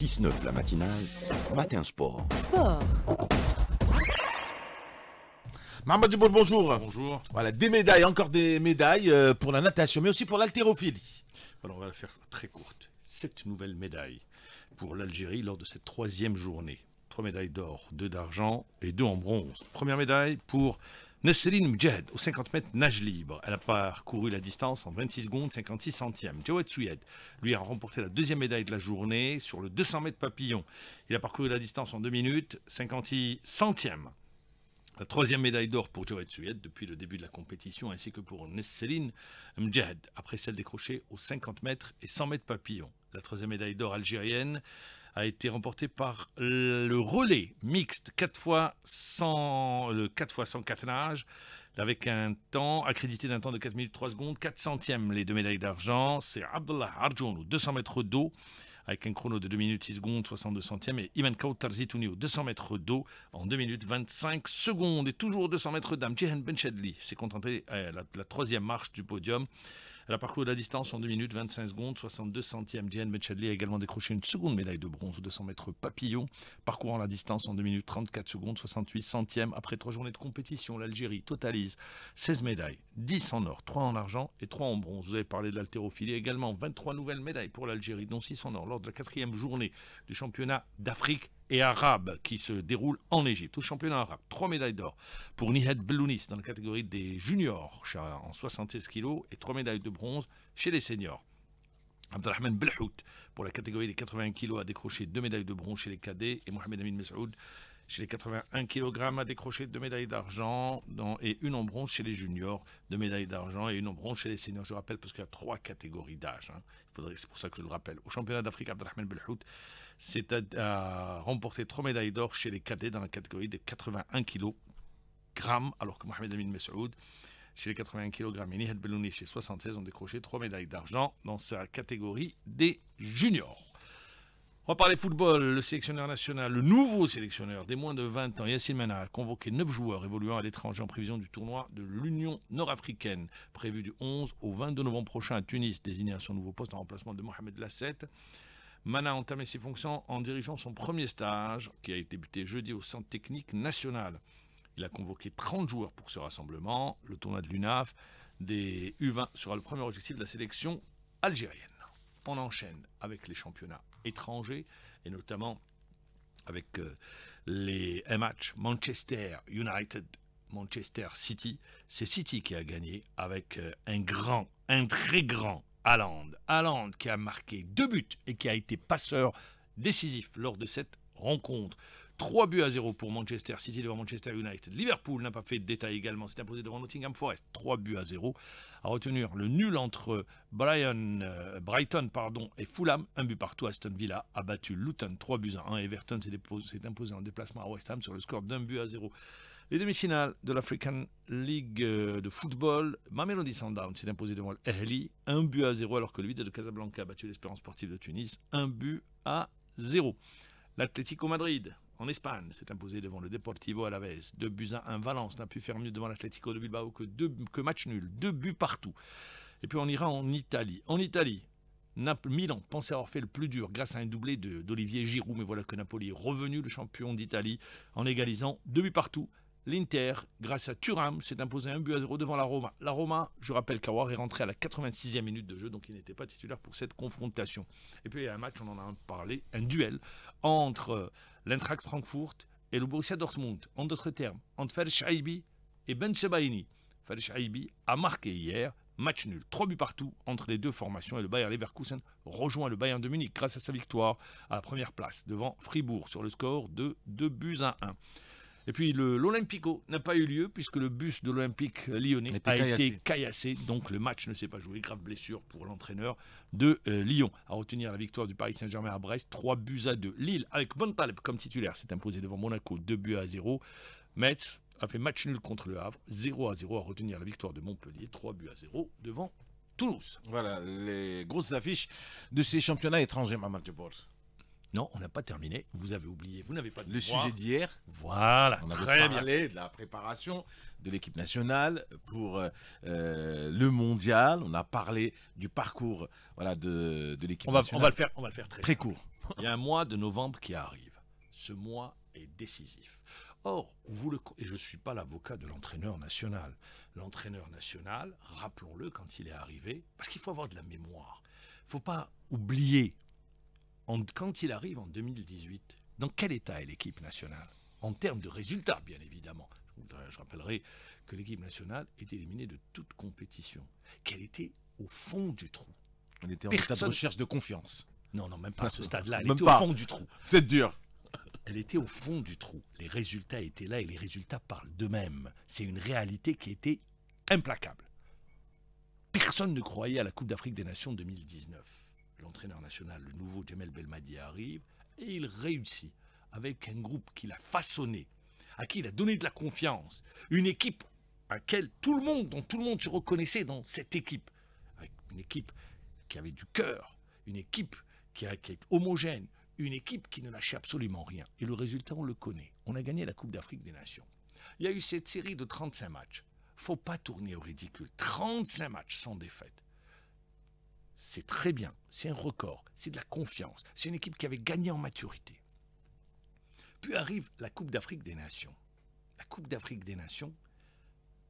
19 la matinale, Matin Sport. Sport. Maman bon bonjour. Bonjour. Voilà, des médailles, encore des médailles euh, pour la natation, mais aussi pour l'haltérophilie. Alors, on va la faire très courte. Sept nouvelles médailles pour l'Algérie lors de cette troisième journée. Trois médailles d'or, deux d'argent et deux en bronze. Première médaille pour Nesseline Mjed, au 50 mètres nage libre. Elle a parcouru la distance en 26 secondes 56 centièmes. Joe Souyed, lui, a remporté la deuxième médaille de la journée sur le 200 mètres papillon. Il a parcouru la distance en 2 minutes 56 centièmes. La troisième médaille d'or pour Joe Souyed, depuis le début de la compétition, ainsi que pour Nesseline Mjed, après celle décrochée aux 50 mètres et 100 mètres papillon. La troisième médaille d'or algérienne a été remporté par le relais mixte 4 fois 100, avec un temps accrédité d'un temps de 4 minutes 3 secondes, 4 centièmes les deux médailles d'argent. C'est Abdullah Arjoun 200 mètres d'eau avec un chrono de 2 minutes 6 secondes 62 centièmes et Iman Tarzitouni au 200 mètres d'eau en 2 minutes 25 secondes. Et toujours 200 mètres d'âme, Jehan Benchedli s'est contenté à euh, la troisième marche du podium elle a parcouru la distance en 2 minutes 25 secondes, 62 centièmes. Diane Mechadli a également décroché une seconde médaille de bronze au 200 mètres papillon, parcourant la distance en 2 minutes 34 secondes, 68 centièmes. Après trois journées de compétition, l'Algérie totalise 16 médailles, 10 en or, 3 en argent et 3 en bronze. Vous avez parlé de l'haltérophilie également, 23 nouvelles médailles pour l'Algérie, dont 6 en or lors de la quatrième journée du championnat d'Afrique et arabe qui se déroule en Égypte, au championnat arabe. Trois médailles d'or pour Nihad Belounis dans la catégorie des juniors en 76 kg et trois médailles de bronze chez les seniors. Abdelrahman Belhout pour la catégorie des 80 kg a décroché deux médailles de bronze chez les cadets et Mohamed Amin Mesoud chez les 81 kg a décroché deux médailles d'argent et une en bronze chez les juniors, deux médailles d'argent et une en bronze chez les seniors. Je rappelle parce qu'il y a trois catégories d'âge. Hein. C'est pour ça que je le rappelle. Au championnat d'Afrique, Abdelrahman Belhout a à, remporté trois médailles d'or chez les cadets dans la catégorie des 81 kg, alors que Mohamed Amin Mesoud, chez les 81 kg et Nihad Belouni, chez 76 ont décroché trois médailles d'argent dans sa catégorie des juniors. On va parler football. Le sélectionneur national, le nouveau sélectionneur des moins de 20 ans, Yassine Mana, a convoqué 9 joueurs évoluant à l'étranger en prévision du tournoi de l'Union nord-africaine, prévu du 11 au 22 novembre prochain à Tunis, désigné à son nouveau poste en remplacement de Mohamed Lasset. Mana a entamé ses fonctions en dirigeant son premier stage, qui a été débuté jeudi au Centre technique national. Il a convoqué 30 joueurs pour ce rassemblement. Le tournoi de l'UNAF des U20 sera le premier objectif de la sélection algérienne on enchaîne avec les championnats étrangers, et notamment avec euh, les matchs Manchester United, Manchester City. C'est City qui a gagné avec euh, un grand, un très grand Haaland. Haaland qui a marqué deux buts et qui a été passeur décisif lors de cette rencontre. 3 buts à 0 pour Manchester City devant Manchester United. Liverpool n'a pas fait de détail également, s'est imposé devant Nottingham Forest, 3 buts à 0. À retenir le nul entre euh, euh, Brighton pardon, et Fulham, un but partout. Aston Villa a battu Luton, 3 buts à 1. Everton s'est imposé en déplacement à West Ham sur le score d'un but à 0. Les demi-finales de l'African League euh, de football, Mamelodi Sundowns s'est imposé devant l'Ehli, 1 but à 0, alors que le de Casablanca a battu l'Espérance sportive de Tunis, 1 but à 0. L'Atlético Madrid en Espagne, c'est imposé devant le Deportivo Alavés. De buts à un. Valence n'a pu faire mieux devant l'Atlético de Bilbao que, deux, match nul. Deux buts partout. Et puis on ira en Italie. En Italie, Milan pensait avoir fait le plus dur grâce à un doublé d'Olivier Giroud. Mais voilà que Napoli est revenu le champion d'Italie en égalisant deux buts partout L'Inter, grâce à Thuram, s'est imposé un but à zéro devant la Roma. La Roma, je rappelle qu'Awar est rentré à la 86e minute de jeu, donc il n'était pas titulaire pour cette confrontation. Et puis il y a un match, on en a parlé, un duel entre euh, l'Eintracht Frankfurt et le Borussia Dortmund. En d'autres termes, entre Ferch et Ben Sebaini. Ferch a marqué hier, match nul, Trois buts partout entre les deux formations et le Bayern Leverkusen rejoint le Bayern de Munich grâce à sa victoire à la première place devant Fribourg sur le score de 2 buts à 1. Et puis l'Olympico n'a pas eu lieu puisque le bus de l'Olympique lyonnais a été caillassé. Donc le match ne s'est pas joué. Grave blessure pour l'entraîneur de euh, Lyon. À retenir la victoire du Paris Saint-Germain à Brest, 3 buts à 2. Lille, avec Bontaleb comme titulaire, s'est imposé devant Monaco, 2 buts à 0. Metz a fait match nul contre le Havre, 0 à 0. À retenir la victoire de Montpellier, 3 buts à 0 devant Toulouse. Voilà les grosses affiches de ces championnats étrangers, de Borges. Non, on n'a pas terminé. Vous avez oublié, vous n'avez pas de Le sujet d'hier. Voilà, on avait parlé de la préparation de l'équipe nationale pour euh, euh, le mondial. On a parlé du parcours voilà, de, l'équipe nationale. On va, le faire, on va faire très, court. Il y a un mois de novembre qui arrive. Ce mois est décisif. Or, vous le, et je ne suis pas l'avocat de l'entraîneur national. L'entraîneur national, rappelons-le quand il est arrivé, parce qu'il faut avoir de la mémoire. Il ne faut pas oublier quand il arrive en 2018, dans quel état est l'équipe nationale En termes de résultats, bien évidemment. Je rappellerai que l'équipe nationale est éliminée de toute compétition, qu'elle était au fond du trou. Elle était en Personne... état de recherche de confiance. Non, non, même pas à ce stade-là. Elle était au fond du trou. C'est dur. Elle était au fond du trou. Les résultats étaient là et les résultats parlent d'eux-mêmes. C'est une réalité qui était implacable. Personne ne croyait à la Coupe d'Afrique des Nations 2019 l'entraîneur national, le nouveau Jamel Belmadi arrive et il réussit avec un groupe qu'il a façonné, à qui il a donné de la confiance, une équipe à laquelle tout le monde, dont tout le monde se reconnaissait dans cette équipe, une équipe qui avait du cœur, une équipe qui, a, est homogène, une équipe qui ne lâchait absolument rien. Et le résultat, on le connaît. On a gagné la Coupe d'Afrique des Nations. Il y a eu cette série de 35 matchs. Faut pas tourner au ridicule. 35 matchs sans défaite c'est très bien, c'est un record, c'est de la confiance, c'est une équipe qui avait gagné en maturité. Puis arrive la Coupe d'Afrique des Nations. La Coupe d'Afrique des Nations,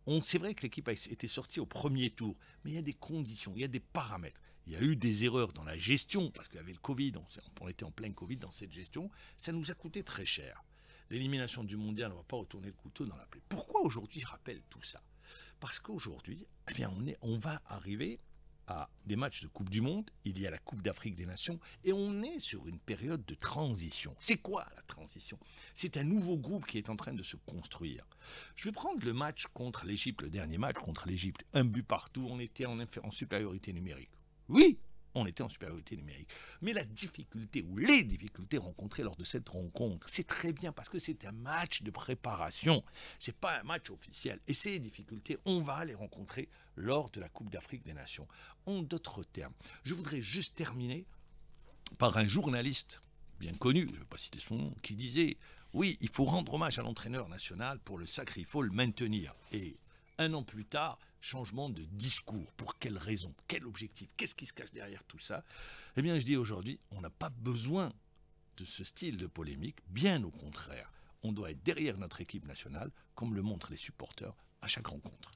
on c'est vrai que l'équipe a été sortie au premier tour, mais il y a des conditions, il y a des paramètres. Il y a eu des erreurs dans la gestion, parce qu'il y avait le Covid, on, était en plein Covid dans cette gestion, ça nous a coûté très cher. L'élimination du mondial, on ne va pas retourner le couteau dans la plaie. Pourquoi aujourd'hui je rappelle tout ça Parce qu'aujourd'hui, eh bien, on va arriver à des matchs de Coupe du Monde, il y a la Coupe d'Afrique des Nations, et on est sur une période de transition. C'est quoi la transition C'est un nouveau groupe qui est en train de se construire. Je vais prendre le match contre l'Égypte, le dernier match contre l'Égypte, un but partout, on était en, en supériorité numérique. Oui, on était en supériorité numérique. Mais la difficulté ou les difficultés rencontrées lors de cette rencontre, c'est très bien parce que c'est un match de préparation, c'est pas un match officiel. Et ces difficultés, on va les rencontrer lors de la Coupe d'Afrique des Nations. En d'autres termes, je voudrais juste terminer par un journaliste bien connu, je ne vais pas citer son nom, qui disait oui, il faut rendre hommage à l'entraîneur national pour le sacré, il faut le maintenir. Et un an plus tard, changement de discours. Pour quelle raison Quel objectif Qu'est-ce qui se cache derrière tout ça Eh bien, je dis aujourd'hui, on n'a pas besoin de ce style de polémique, bien au contraire. On doit être derrière notre équipe nationale, comme le montrent les supporters à chaque rencontre.